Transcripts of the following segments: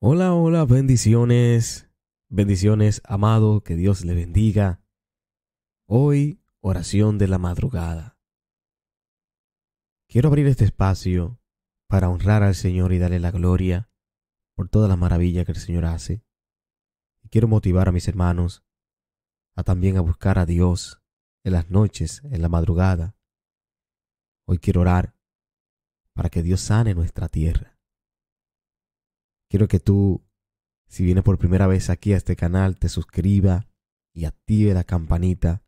Hola, hola, bendiciones, bendiciones, amado, que Dios le bendiga. Hoy, oración de la madrugada. Quiero abrir este espacio para honrar al Señor y darle la gloria por toda la maravilla que el Señor hace. Y quiero motivar a mis hermanos a también a buscar a Dios en las noches, en la madrugada. Hoy quiero orar para que Dios sane nuestra tierra Quiero que tú, si vienes por primera vez aquí a este canal, te suscriba y active la campanita.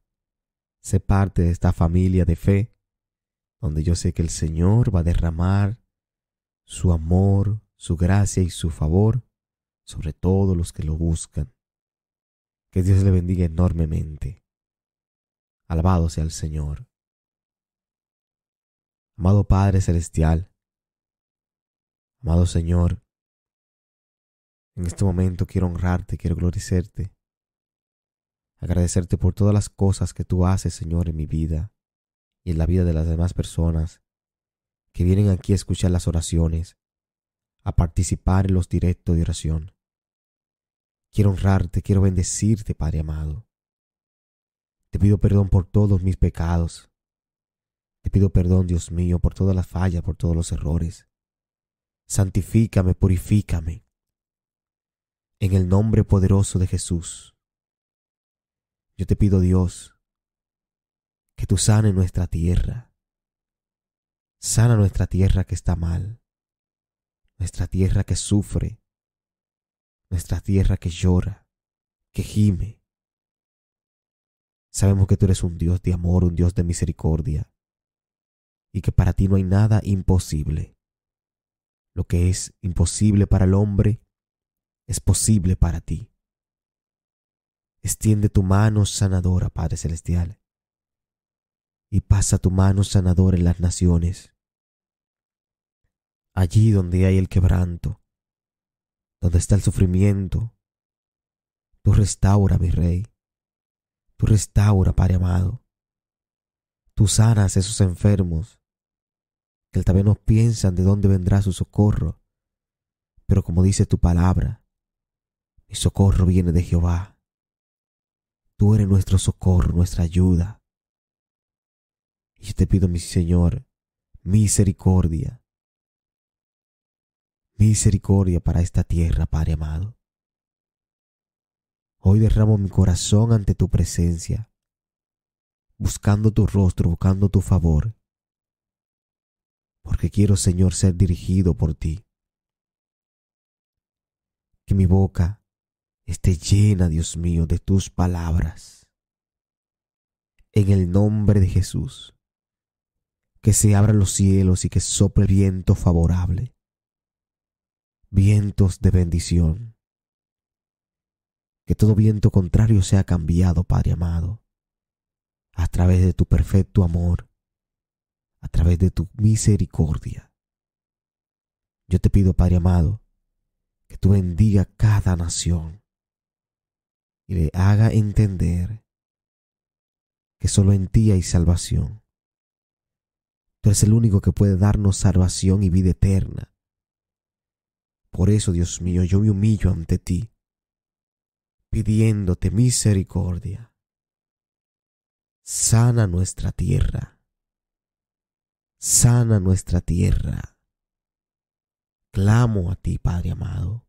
Sé parte de esta familia de fe, donde yo sé que el Señor va a derramar su amor, su gracia y su favor sobre todos los que lo buscan. Que Dios le bendiga enormemente. Alabado sea el Señor. Amado Padre Celestial, amado Señor, en este momento quiero honrarte, quiero glorificarte, Agradecerte por todas las cosas que tú haces, Señor, en mi vida y en la vida de las demás personas que vienen aquí a escuchar las oraciones, a participar en los directos de oración. Quiero honrarte, quiero bendecirte, Padre amado. Te pido perdón por todos mis pecados. Te pido perdón, Dios mío, por todas las fallas, por todos los errores. Santifícame, purifícame en el nombre poderoso de Jesús. Yo te pido, Dios, que tú sane nuestra tierra. Sana nuestra tierra que está mal, nuestra tierra que sufre, nuestra tierra que llora, que gime. Sabemos que tú eres un Dios de amor, un Dios de misericordia, y que para ti no hay nada imposible. Lo que es imposible para el hombre es posible para ti. Extiende tu mano sanadora, Padre Celestial, y pasa tu mano sanadora en las naciones, allí donde hay el quebranto, donde está el sufrimiento. Tú restaura, mi Rey, tú restaura, Padre amado, tú sanas a esos enfermos, que vez no piensan de dónde vendrá su socorro, pero como dice tu palabra, mi socorro viene de Jehová. Tú eres nuestro socorro, nuestra ayuda. Y yo te pido, mi Señor, misericordia. Misericordia para esta tierra, Padre amado. Hoy derramo mi corazón ante tu presencia, buscando tu rostro, buscando tu favor, porque quiero, Señor, ser dirigido por ti. Que mi boca esté llena, Dios mío, de tus palabras. En el nombre de Jesús, que se abran los cielos y que sople viento favorable, vientos de bendición. Que todo viento contrario sea cambiado, Padre amado, a través de tu perfecto amor, a través de tu misericordia. Yo te pido, Padre amado, que tú bendiga cada nación y le haga entender que solo en ti hay salvación. Tú eres el único que puede darnos salvación y vida eterna. Por eso, Dios mío, yo me humillo ante ti, pidiéndote misericordia. Sana nuestra tierra. Sana nuestra tierra. Clamo a ti, Padre amado.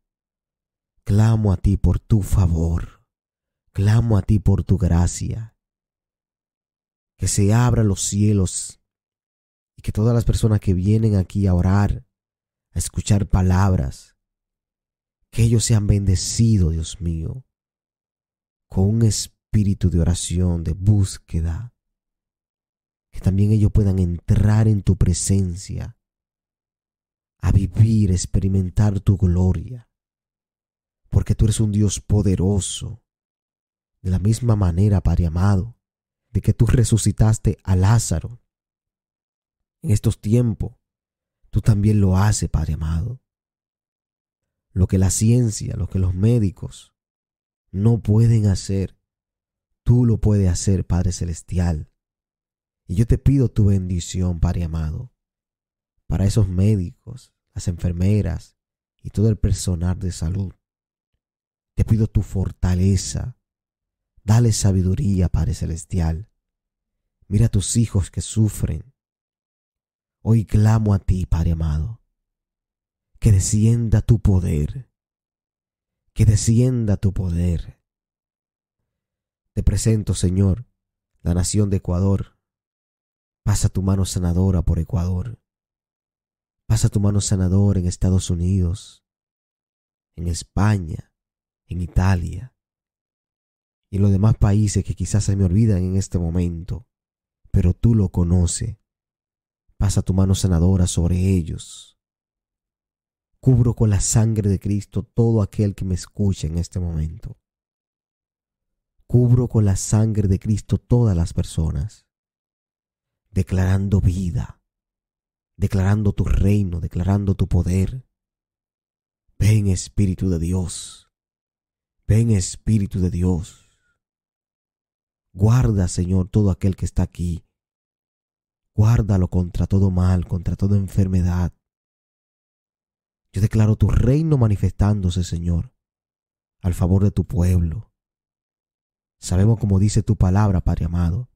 Clamo a ti por tu favor. Clamo a ti por tu gracia. Que se abran los cielos y que todas las personas que vienen aquí a orar, a escuchar palabras, que ellos sean bendecidos, Dios mío, con un espíritu de oración, de búsqueda, que también ellos puedan entrar en tu presencia, a vivir, experimentar tu gloria, porque tú eres un Dios poderoso, de la misma manera, Padre amado, de que tú resucitaste a Lázaro en estos tiempos, tú también lo haces, Padre amado. Lo que la ciencia, lo que los médicos no pueden hacer, tú lo puedes hacer, Padre Celestial. Y yo te pido tu bendición, Padre amado, para esos médicos, las enfermeras y todo el personal de salud. Te pido tu fortaleza, Dale sabiduría, Padre Celestial. Mira a tus hijos que sufren. Hoy clamo a ti, Padre amado, que descienda tu poder, que descienda tu poder. Te presento, Señor, la nación de Ecuador. Pasa tu mano sanadora por Ecuador. Pasa tu mano sanadora en Estados Unidos, en España, en Italia, y los demás países que quizás se me olvidan en este momento, pero tú lo conoces. Pasa tu mano sanadora sobre ellos. Cubro con la sangre de Cristo todo aquel que me escucha en este momento. Cubro con la sangre de Cristo todas las personas, declarando vida, declarando tu reino, declarando tu poder. Ven Espíritu de Dios, ven Espíritu de Dios. Guarda, Señor, todo aquel que está aquí. Guárdalo contra todo mal, contra toda enfermedad. Yo declaro tu reino manifestándose, Señor, al favor de tu pueblo. Sabemos como dice tu palabra, Padre amado,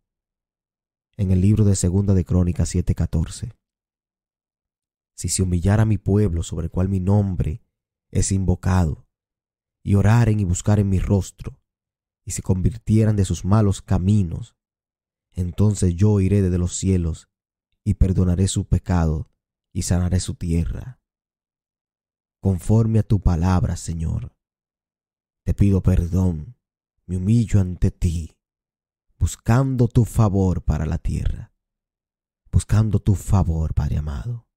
en el libro de Segunda de Crónicas 7:14. Si se humillara mi pueblo sobre el cual mi nombre es invocado, y oraren y buscaren mi rostro, y se convirtieran de sus malos caminos, entonces yo iré desde los cielos y perdonaré su pecado y sanaré su tierra. Conforme a tu palabra, Señor, te pido perdón, me humillo ante ti, buscando tu favor para la tierra, buscando tu favor, Padre amado,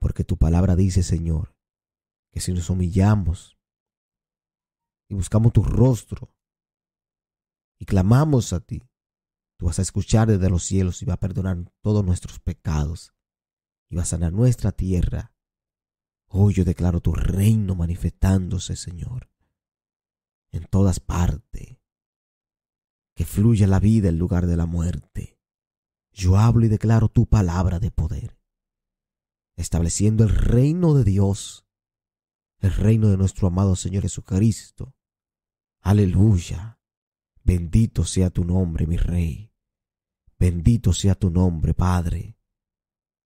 porque tu palabra dice, Señor, que si nos humillamos y buscamos tu rostro, y clamamos a ti, tú vas a escuchar desde los cielos y va a perdonar todos nuestros pecados y va a sanar nuestra tierra. Hoy oh, yo declaro tu reino manifestándose, Señor, en todas partes. Que fluya la vida en lugar de la muerte. Yo hablo y declaro tu palabra de poder, estableciendo el reino de Dios, el reino de nuestro amado Señor Jesucristo. Aleluya. Bendito sea tu nombre, mi Rey. Bendito sea tu nombre, Padre.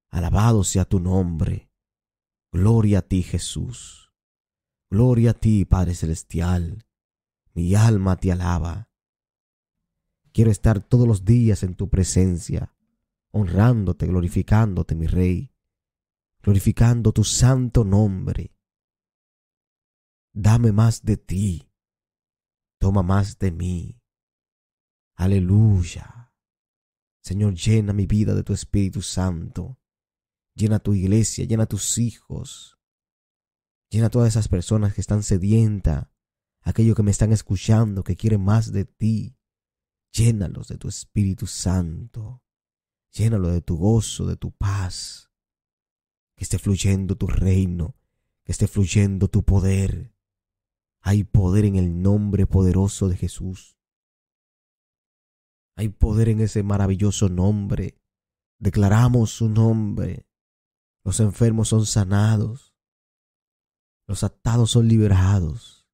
Alabado sea tu nombre. Gloria a ti, Jesús. Gloria a ti, Padre Celestial. Mi alma te alaba. Quiero estar todos los días en tu presencia, honrándote, glorificándote, mi Rey, glorificando tu santo nombre. Dame más de ti. Toma más de mí. Aleluya. Señor, llena mi vida de tu Espíritu Santo. Llena tu iglesia, llena tus hijos. Llena todas esas personas que están sedienta, aquello que me están escuchando, que quieren más de ti. Llénalos de tu Espíritu Santo. Llénalos de tu gozo, de tu paz. Que esté fluyendo tu reino, que esté fluyendo tu poder. Hay poder en el nombre poderoso de Jesús. Hay poder en ese maravilloso nombre. Declaramos su nombre. Los enfermos son sanados. Los atados son liberados.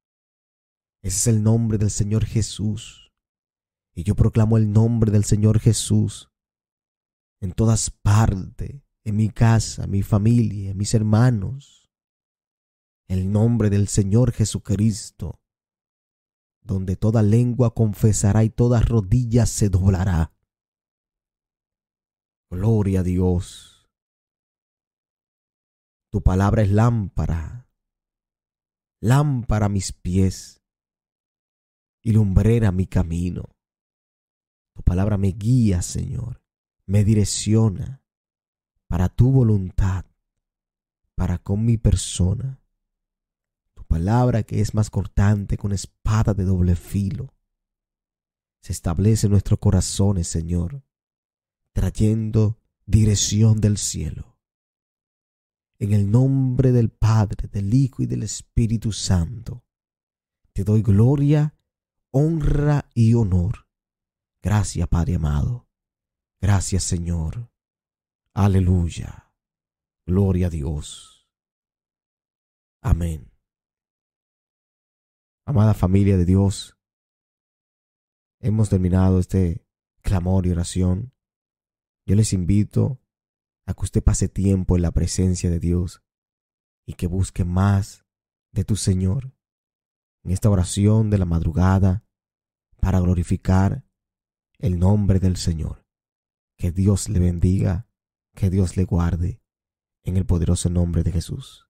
Ese es el nombre del Señor Jesús. Y yo proclamo el nombre del Señor Jesús en todas partes, en mi casa, mi familia, mis hermanos. El nombre del Señor Jesucristo donde toda lengua confesará y toda rodilla se doblará. Gloria a Dios. Tu palabra es lámpara, lámpara a mis pies y lumbrera mi camino. Tu palabra me guía, Señor, me direcciona para tu voluntad, para con mi persona palabra que es más cortante con espada de doble filo. Se establece en nuestros corazones, Señor, trayendo dirección del cielo. En el nombre del Padre, del Hijo y del Espíritu Santo, te doy gloria, honra y honor. Gracias, Padre amado. Gracias, Señor. Aleluya. Gloria a Dios. Amén. Amada familia de Dios, hemos terminado este clamor y oración. Yo les invito a que usted pase tiempo en la presencia de Dios y que busque más de tu Señor en esta oración de la madrugada para glorificar el nombre del Señor. Que Dios le bendiga, que Dios le guarde en el poderoso nombre de Jesús.